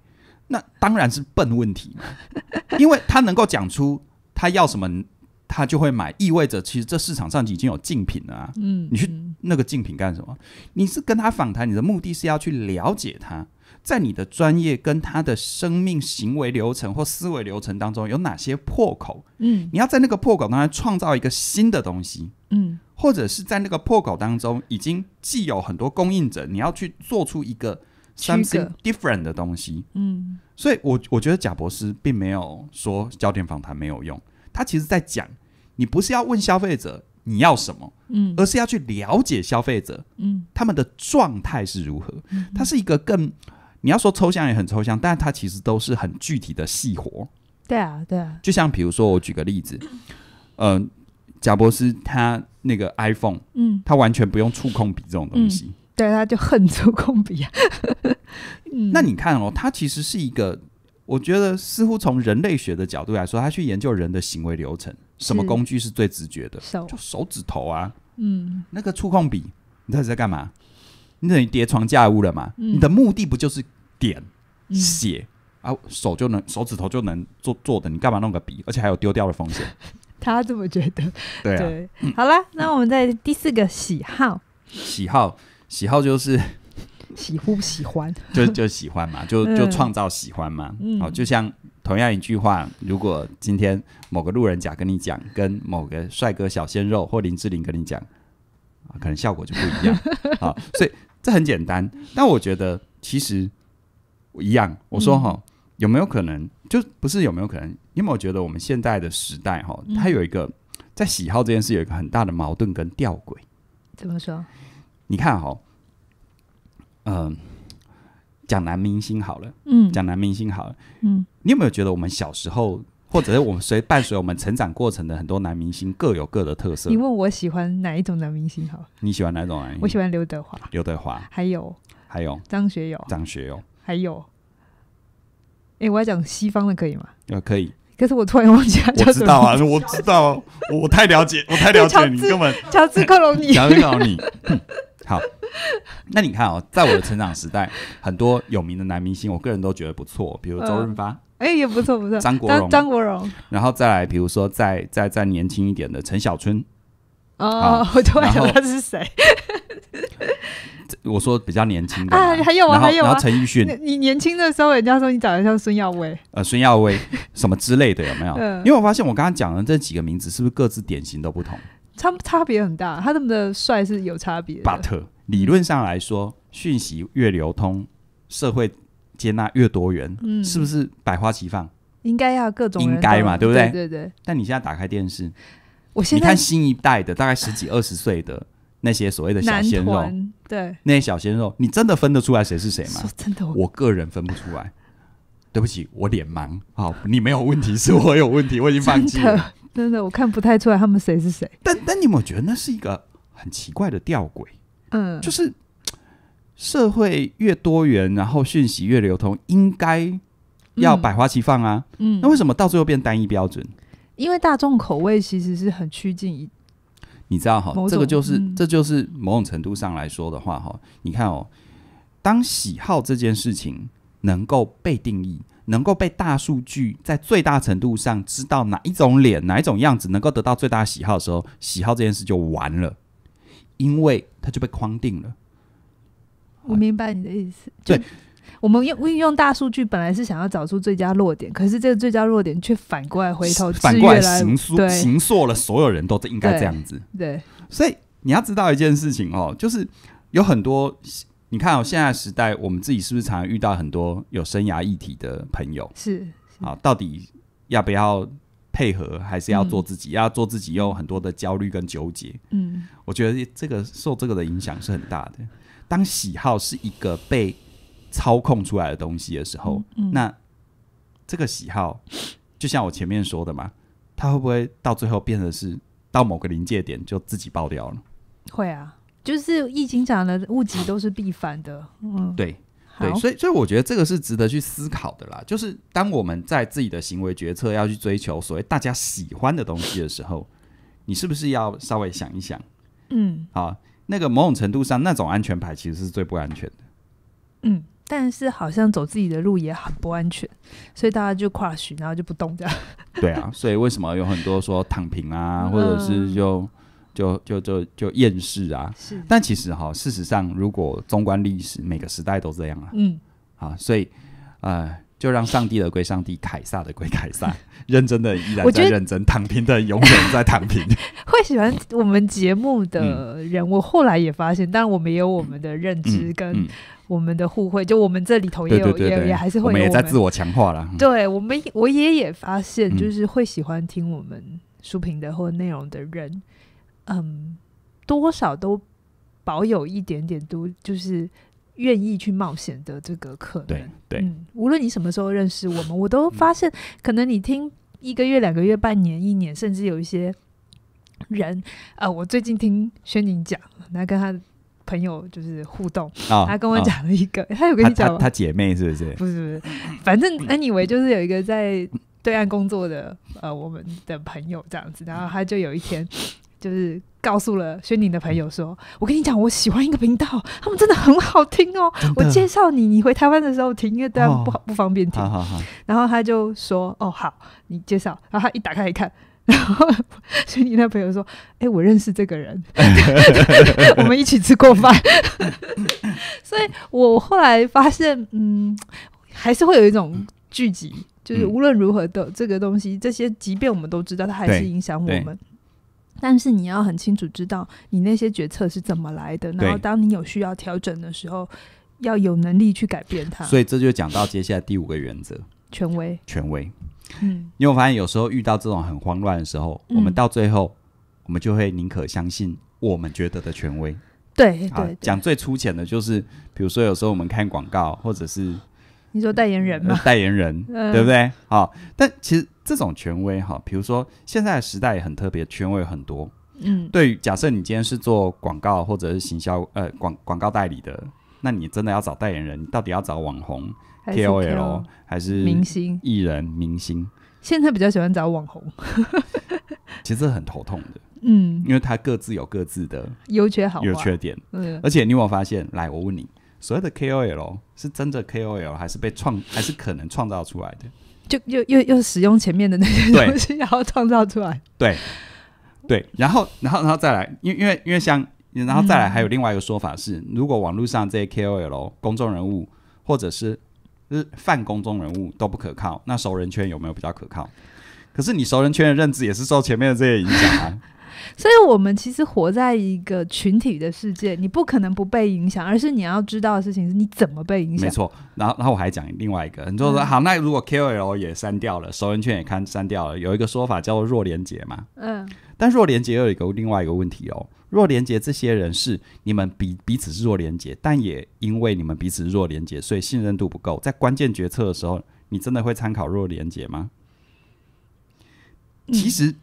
那当然是笨问题嘛。[laughs] 因为他能够讲出他要什么，他就会买，意味着其实这市场上已经有竞品了。啊。嗯，你去那个竞品干什么？你是跟他访谈，你的目的是要去了解他。在你的专业跟他的生命行为流程或思维流程当中有哪些破口？嗯，你要在那个破口当中创造一个新的东西，嗯，或者是在那个破口当中已经既有很多供应者，你要去做出一个 something different 的东西，嗯。所以，我我觉得贾博士并没有说焦点访谈没有用，他其实在讲，你不是要问消费者你要什么，嗯，而是要去了解消费者，嗯，他们的状态是如何，他是一个更。你要说抽象也很抽象，但是它其实都是很具体的细活。
对啊，对啊。
就像比如说，我举个例子，嗯，贾博斯他那个 iPhone，嗯，他完全不用触控笔这种
东西。对，他就恨触控笔。[laughs]
嗯。那你看哦，他其实是一个，我觉得似乎从人类学的角度来说，他去研究人的行为流程，什么工具是最直觉的，就手指头啊，嗯，那个触控笔，你知道在干嘛？那你叠床架屋了嘛？你的目的不就是点写啊，手就能手指头就能做做的，你干嘛弄个笔？而且还有丢掉的风险。
[laughs] 他这么觉得。对啊。好了，那我们在第四个喜好。
喜好，喜好就是
[laughs] 喜不喜欢，[laughs] 就
就喜欢嘛，就就创造喜欢嘛。好，就像同样一句话，如果今天某个路人甲跟你讲，跟某个帅哥小鲜肉或林志玲跟你讲，可能效果就不一样好，所以。这很简单，但我觉得其实一样。我说哈，有没有可能？就不是有没有可能？因为我觉得我们现在的时代哈，它有一个在喜好这件事有一个很大的矛盾跟吊诡。怎么说？你看哈，呃，讲男明星好了，嗯，讲男明星好了，嗯，你有没有觉得我们小时候？或者是我们随伴随我们成长过程的很多男明星各有各的特色。你问
我喜欢哪一种男明星好？
你喜欢哪种星？我喜欢刘德华。刘德华。
还有？还有？张学友。张学友。还有？哎，我要讲西方的可以吗？呃，可以。可是我突然忘记他叫什么了。我知道啊，我知道，
我太了解，我太了解你，根本乔治克隆尼。乔治克隆尼。好，那你看啊，在我的成长时代，很多有名的男明星，我个人都觉得不错，比如周润发。
哎，也不错，不错。张国荣，张国荣。
然后再来，比如说，再再再年轻一点的陈小春。
哦，[laughs] 我突然想他是谁？
我说比较年轻的啊，还有啊，还有啊，陈奕迅。
你年轻的时候，人家说你长得像孙耀威。呃，
孙耀威 [laughs] 什么之类的有没有？因为我发现我刚刚讲的这几个名字，是不是各自典型都不
同？差差别很大，他们的帅是有差别。But
理论上来说，讯息越流通，社会。接纳越多元，嗯，是不是百花齐放？
应该要各种应该嘛，对不对？对对。
但你现在打开电视，我现在看新一代的，大概十几二十岁的那些所谓的小鲜肉，对那些小鲜肉，你真的分得出来谁是谁吗？真的，我个人分不出来。对不起，我脸盲。好，你没有问题，是我有问题，[laughs] 我已经忘记了。
真的，我看不太出来他们谁是谁。
但但你有没有觉得那是一个很奇怪的吊诡？
嗯，就是。
社会越多元，然后讯息越流通，应该要百花齐放啊。嗯，那为什么到最后变单一标准？
因为大众口味其实是很趋近。
你知道哈，这个就是，这就是某种程度上来说的话哈。你看哦，当喜好这件事情能够被定义，能够被大数据在最大程度上知道哪一种脸、哪一种样子能够得到最大喜好的时候，喜好这件事就完了，因为它就被框定了。
我明白你的意思，对，我们用运用大数据本来是想要找出最佳弱点，可是这个最佳弱点却反过来回头，反过来行行
塑了，所有人都应该这样子。对，所以你要知道一件事情哦，就是有很多，你看哦，现在时代，我们自己是不是常常遇到很多有生涯议题的朋友？是啊，到底要不要配合，还是要做自己？要做自己有很多的焦虑跟纠结。嗯，我觉得这个受这个的影响是很大的。当喜好是一个被操控出来的东西的时候，那这个喜好就像我前面说的嘛，它会不会到最后变成是到某个临界点就自己爆掉了？
会啊，就是疫情讲的物极都是必反的。嗯，对对，所以
所以我觉得这个是值得去思考的啦。就是当我们在自己的行为决策要去追求所谓大家喜欢的东西的时候，你是不是要稍微想一想？嗯，好。那个某种程度上，那种安全牌其实是最不安全的。
嗯，但是好像走自己的路也很不安全，所以大家就跨许，然后就不动这样。
对啊，所以为什么有很多说躺平啊，或者是就就就就就厌世啊？是。但其实哈，事实上，如果纵观历史，每个时代都这样啊。嗯。啊，所以，哎。就让上帝的归上帝，凯撒的归凯撒。[laughs] 认真的依然在认真，躺平的永远在躺平。[laughs]
会喜欢我们节目的人，我后来也发现，当然我们也有我们的认知跟我们的互惠，就我们这里头也有，也也还是会我们也在自我强化了。对，我们我也也发现，就是会喜欢听我们书评的或内容的人，嗯，多少都保有一点点，都就是。愿意去冒险的这个可能，对，嗯，无论你什么时候认识我们，我都发现，可能你听一个月、两个月、半年、一年，甚至有一些人，呃，我最近听宣宁讲，他跟他朋友就是互动，他跟我讲了一个，[laughs] 他有跟你讲，他姐妹是不是？不是，反正你以为就是有一个在对岸工作的呃我们的朋友这样子，然后他就有一天就是。告诉了轩宁的朋友说：“我跟你讲，我喜欢一个频道，他们真的很好听哦。我介绍你，你回台湾的时候听，因为当然不好不方便听。然后他就说：‘哦，好，你介绍。’然后他一打开一看，然后轩宁的朋友说：‘哎，我认识这个人，[laughs] 我们一起吃过饭。[laughs] ’所以我后来发现，嗯，还是会有一种聚集，就是无论如何的这个东西，这些即便我们都知道，它还是影响我们。”但是你要很清楚知道你那些决策是怎么来的，然后当你有需要调整的时候，要有能力去改变它。所以
这就讲到接下来第五个原则：
权威。权威。嗯，
因为我发现有时候遇到这种很慌乱的时候，我们到最后我们就会宁可相信我们觉得的权威。对对，讲最粗浅的就是，比如说有时候我们看广告，或者是
你说代言人嘛，
代言人，对不对？好，但其实。这种权威哈，比如说现在时代也很特别，权威很多。嗯，对。假设你今天是做广告或者是行销，呃，广广告代理的，那你真的要找代言人，到底要找网红 KOL 还是明星艺人？明星
现在比较喜欢找网红，
[laughs] 其实很头痛的。嗯，因为他各自有各自的优缺好优缺点。嗯，而且你有发现？来，我问你，所谓的 KOL 是真的 KOL，还是被创，还是可能创造出来的？
就又又又使用前面的那些东西，然后创造出来。
对对，然后然后然后再来，因为因为因为像然后再来，还有另外一个说法是，如果网络上这些 KOL 公众人物或者是泛公众人物都不可靠，那熟人圈有没有比较可靠？可是你熟人圈的认知也是受前面的这些影响啊。[laughs]
所以，我们其实活在一个群体的世界，你不可能不被影响，而是你要知道的事情是你怎么被影响。没错，
然后，然后我还讲另外一个，你就说好，那如果 k o L 也删掉了，熟人圈也看删掉了，有一个说法叫做弱连接嘛。嗯。但弱连接有一个另外一个问题哦，弱连接这些人是你们彼彼此是弱连接，但也因为你们彼此是弱连接，所以信任度不够，在关键决策的时候，你真的会参考弱连接吗？其实。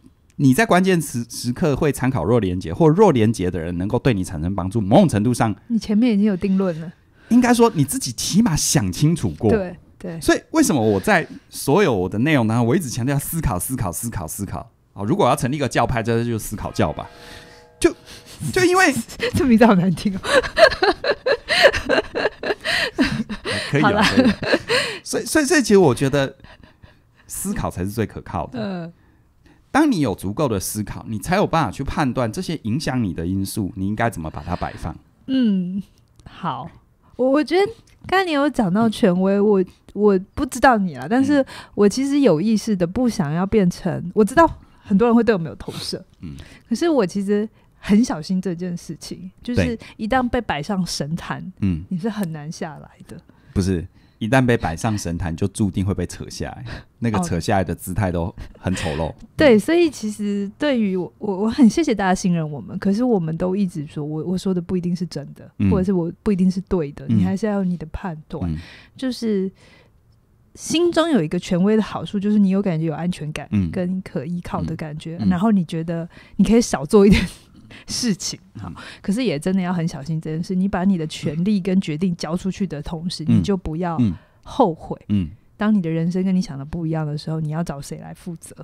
你在关键时时刻会参考弱连接或弱连结的人，能够对你产生帮助。某种程度上，
你前面已经有定论了。
应该说你自己起码想清楚过。对对，所以为什么我在所有我的内容当中，我一直强调思考、思考、思考、思考啊？如果要成立一个教派，这就思考教吧。
就就因为 [laughs] 这名字好难听哦。[laughs] 可以了。所以，
所以，所以，其实我觉得思考才是最可靠的。嗯。当你有足够的思考，你才有办法去判断这些影响你的因素，你应该怎么把它摆放。
嗯，好，我我觉得刚才你有讲到权威，我我不知道你了，但是我其实有意识的不想要变成，我知道很多人会对我没有投射，嗯，可是我其实很小心这件事情，就是一旦被摆上神坛，嗯，你是很难下来的，
不是。一旦被摆上神坛，就注定会被扯下来。[laughs] 那个扯下来的姿态都很丑陋。
对，所以其实对于我，我我很谢谢大家信任我们。可是我们都一直说，我我说的不一定是真的，或者是我不一定是对的。你还是要有你的判断。就是心中有一个权威的好处，就是你有感觉有安全感，跟可依靠的感觉。然后你觉得你可以少做一点。事情哈，可是也真的要很小心这件事。你把你的权利跟决定交出去的同时，你就不要后悔。嗯，当你的人生跟你想的不一样的时候，你要找谁来负责？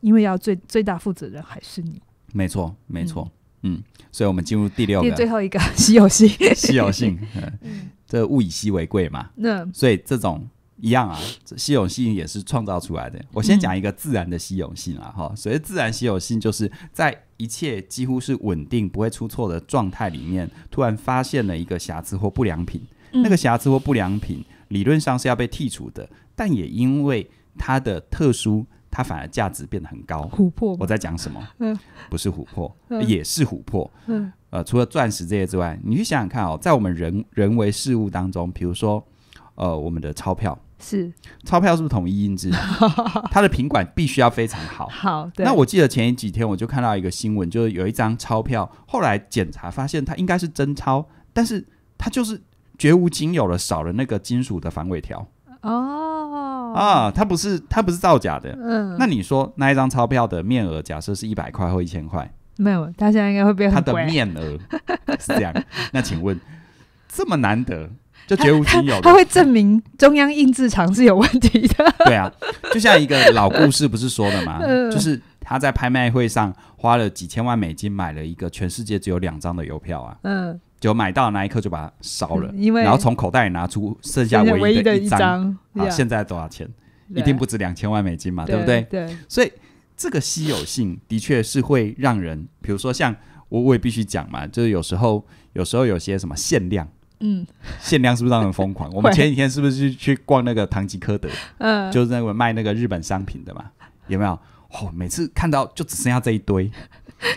因为要最最大负责人还是你。没错，没错。
嗯，所以我们进入第六个，最后一个稀有性，稀有性。嗯，这物以稀为贵嘛。那所以这种。一样啊，稀有性也是创造出来的。我先讲一个自然的稀有性啊，哈，所谓自然稀有性就是在一切几乎是稳定不会出错的状态里面，突然发现了一个瑕疵或不良品。那个瑕疵或不良品理论上是要被剔除的，但也因为它的特殊，它反而价值变得很高。琥珀？我在讲什么？嗯，不是琥珀，也是琥珀。嗯，呃，除了钻石这些之外，你去想想看哦，在我们人人为事物当中，比如说。呃，我们的钞票是钞票，是不是统一印制？[laughs] 它的品管必须要非常好。
好，那我记
得前几天我就看到一个新闻，就是有一张钞票，后来检查发现它应该是真钞，但是它就是绝无仅有的少了那个金属的防伪条。
哦啊，
它不是，它不是造假的。嗯，那你说那一张钞票的面额，假设是一百块或一千块，
没有，它现在应该会变它的面额是这样。
[laughs] 那请问，这么难得？
就绝无仅有，他会证明中央印制厂是有问题的。对啊，就像
一个老故事不是说的吗？[laughs] 就是他在拍卖会上花了几千万美金买了一个全世界只有两张的邮票啊，嗯，就买到那一刻就把它烧了，因为然后从口袋里拿出剩下唯一的一张好，现在多少钱？一定不止两千万美金嘛，对不对？对，所以这个稀有性的确是会让人，比如说像我我也必须讲嘛，就是有时候有时候有些什么限量。嗯，限量是不是让人疯狂？[laughs] 我们前几天是不是去去逛那个唐吉诃德？嗯，就是那个卖那个日本商品的嘛，有没有？哦，每次看到就只剩下这一堆，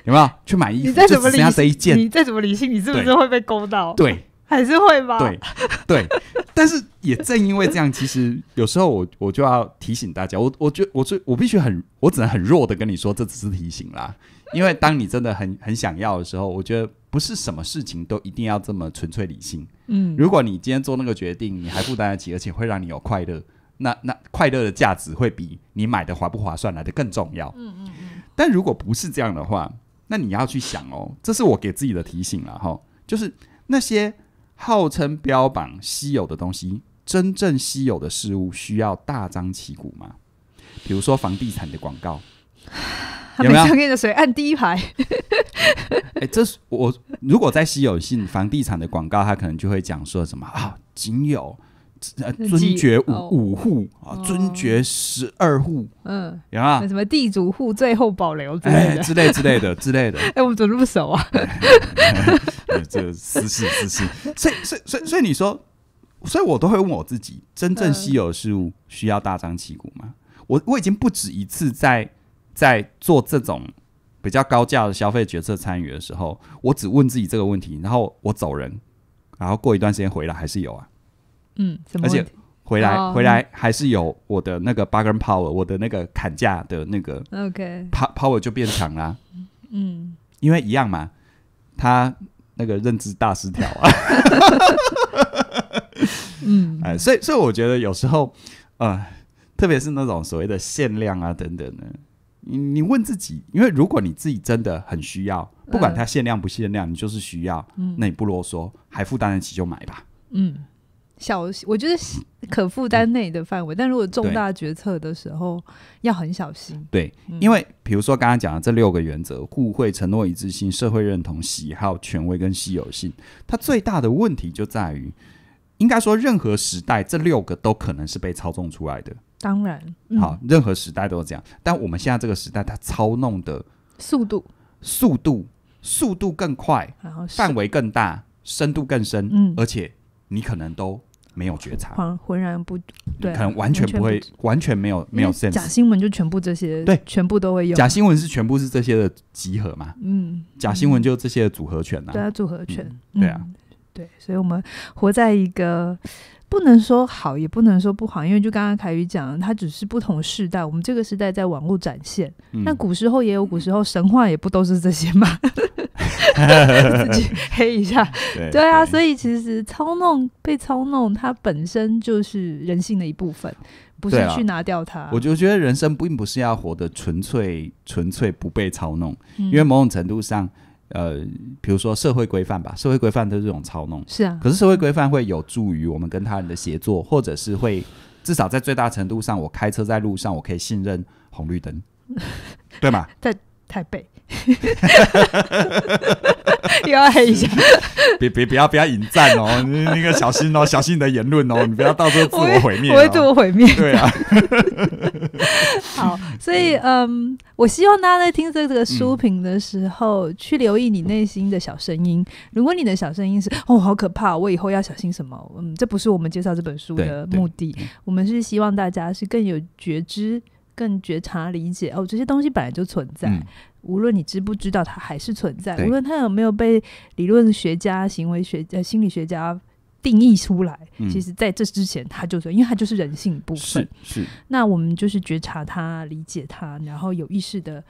有没有？去买衣服，你再怎么一件。你
再怎么理性，你是不是会被勾到？对，还是会吧。对
对，但是也正因为这样，其实有时候我我就要提醒大家，我我觉我觉我必须很，我只能很弱的跟你说，这只是提醒啦。因为当你真的很很想要的时候，我觉得不是什么事情都一定要这么纯粹理性。嗯，如果你今天做那个决定，你还负担得起，而且会让你有快乐，那那快乐的价值会比你买的划不划算来的更重要。嗯嗯嗯。但如果不是这样的话，那你要去想哦，这是我给自己的提醒了哈，就是那些号称标榜稀有的东西，真正稀有的事物，需要大张旗鼓吗？比如说房地产的广告。[laughs] 有没有？
给的谁按第一排？
[laughs] 哎，这是我如果在稀有性房地产的广告，他可能就会讲说什么啊，仅有呃尊爵五五户啊，尊爵十二户，
嗯，有啊，什么地主户最后保留之类的之类
的之类的。[laughs]
哎，我们怎么么熟啊？
[laughs] 这私事私事。
所以所以所以所以你说，
所以我都会问我自己：真正稀有事物需要大张旗鼓吗？我我已经不止一次在。在做这种比较高价的消费决策参与的时候，我只问自己这个问题，然后我走人，然后过一段时间回来还是有啊，
嗯，而且回来回来
还是有我的那个 b a r g a i n power，我的那个砍价的那个 OK power 就变强啦，嗯，因为一样嘛，他那个认知大失调啊，[laughs] 嗯，哎，所以所以我觉得有时候，呃，特别是那种所谓的限量啊等等的。你你问自己，因为如果你自己真的很需要，不管它限量不限量，你就是需要，那你不啰嗦，还负担得起就买吧。
嗯，小我觉得可负担内的范围，但如果重大决策的时候要很小心。
对，因为比如说刚刚讲的这六个原则：互惠、承诺、一致性、社会认同、喜好、权威跟稀有性。它最大的问题就在于，应该说任何时代这六个都可能是被操纵出来的。
当然，好，
任何时代都是这样。但我们现在这个时代，它操弄的速度、速度、速度更快，然后范围更大，深度更深。嗯，而且你可能都没有觉察，
浑浑然不，对，可能完全不会，完全没
有没有 sense。假新
闻就全部这些，对，全部都会有。假新闻
是全部是这些的集合嘛？嗯，假新闻就是这些的组合拳呐，对啊，组合拳，对啊，
对。所以我们活在一个。不能说好，也不能说不好，因为就刚刚凯宇讲它只是不同时代。我们这个时代在网络展现，那古时候也有古时候神话，也不都是这些嘛。[laughs] [laughs] 自己黑一下，对啊，所以其实操弄被操弄，它本身就是人性的一部分，不是去拿掉它。我就
觉得人生并不是要活得纯粹，纯粹不被操弄，因为某种程度上。呃，比如说社会规范吧，社会规范都是这种操弄。是啊，可是社会规范会有助于我们跟他人的协作，或者是会至少在最大程度上，我开车在路上，我可以信任红绿灯，[laughs] 对吗？
在台北。又要黑一下，
别别不要不要引战哦，你那个小心哦，[laughs] 小心你的言论哦，你不要到时候自我毁灭。我会自我毁灭，对啊。
[laughs] 好，所以嗯，我希望大家在听这个书评的时候，去留意你内心的小声音。如果你的小声音是“哦，好可怕，我以后要小心什么”，嗯，这不是我们介绍这本书的目的。我们是希望大家是更有觉知、更觉察、理解哦，这些东西本来就存在。无论你知不知道，它还是存在。无论它有没有被理论学家、行为学、呃心理学家定义出来，其实在这之前，它就存因为它就是人性部分。是，那我们就是觉察它、理解它，然后有意识的，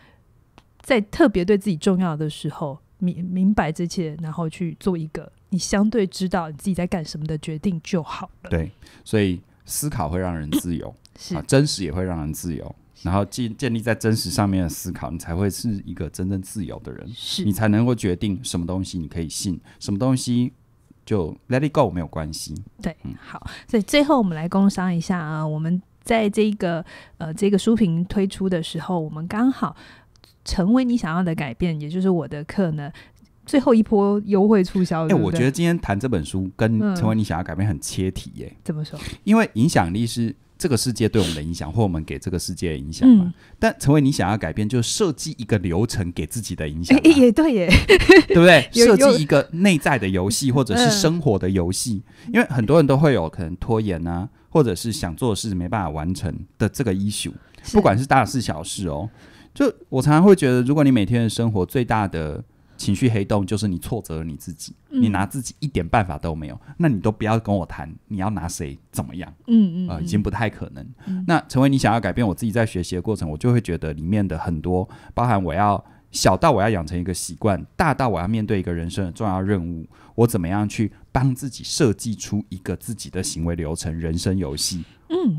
在特别对自己重要的时候，明明白这些，然后去做一个你相对知道你自己在干什么的决定就好
了。对，所以思考会让人自由，是真实也会让人自由。然后建建立在真实上面的思考，你才会是一个真正自由的人。是，你才能够决定什么东西你可以信，什么东西就 let it go 没有关系。
对，嗯，好，所以最后我们来工商一下啊。我们在这个呃这个书评推出的时候，我们刚好成为你想要的改变，也就是我的课呢最后一波优惠促销。哎，我觉得今
天谈这本书跟成为你想要改变很切题耶。怎么说？因为影响力是。这个世界对我们的影响，或我们给这个世界的影响嘛？但成为你想要改变，就设计一个流程给自己的影响。[laughs]
也对耶，[laughs] 对不对？[laughs] 设计一
个内在的游戏，或者是生活的游戏，因为很多人都会有可能拖延啊，或者是想做的事没办法完成的这个 issue。不管是大事小事哦，就我常常会觉得，如果你每天的生活最大的。情绪黑洞就是你挫折了你自己，你拿自己一点办法都没有，那你都不要跟我谈，你要拿谁怎么样？嗯嗯，呃，已经不太可能。那成为你想要改变，我自己在学习的过程，我就会觉得里面的很多，包含我要小到我要养成一个习惯，大到我要面对一个人生的重要任务，我怎么样去帮自己设计出一个自己的行为流程、人生游戏。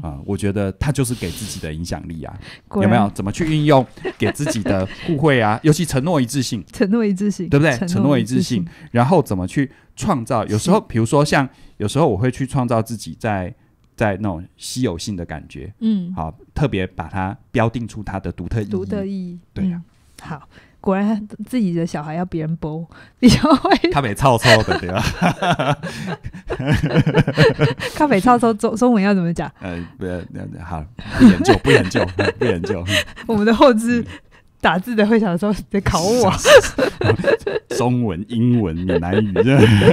啊，我觉得他就是给自己的影响力啊，有没有？怎么去运用给自己的互惠啊？尤其承诺一致性，
承诺一致性，对不对？承诺一致性，
然后怎么去创造？有时候，比如说像有时候我会去创造自己在在那种稀有性的感觉，嗯，好，特别把它标定出它的独特意义，独特意
义，对呀，好。果然，自己的小孩要别人剥，[laughs] 比较会。咖啡超丑的对吧？咖啡超丑中中文要怎么讲？呃，
不，好不研究，不研究，不研究。[laughs]
我们的后知。打字的会想说在考我，
中文、英文、闽南语，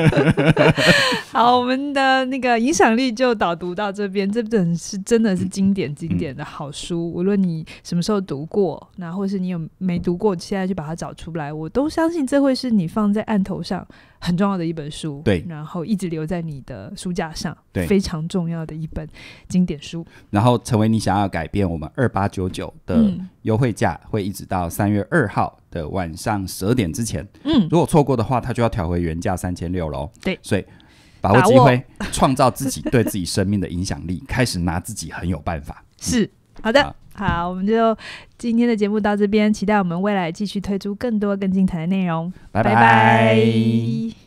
[laughs]
[laughs] 好，我们的那个影响力就导读到这边，这本是真的是经典经典的好书，无论你什么时候读过，那或是你有没读过，现在去把它找出来，我都相信这会是你放在案头上。很重要的一本书，对，然后一直留在你的书架上，对，非常重要的一本经典书，
然后成为你想要改变。我们二八九九的优惠价会一直到三月二号的晚上十二点之前，嗯，如果错过的话，它就要调回原价三千六喽。对，所以把握机会，[laughs] 创造自己对自己生命的影响力，开始拿自己很有办法，
是好的。好，我们就今天的节目到这边，期待我们未来继续推出更多更精彩的内容。拜拜。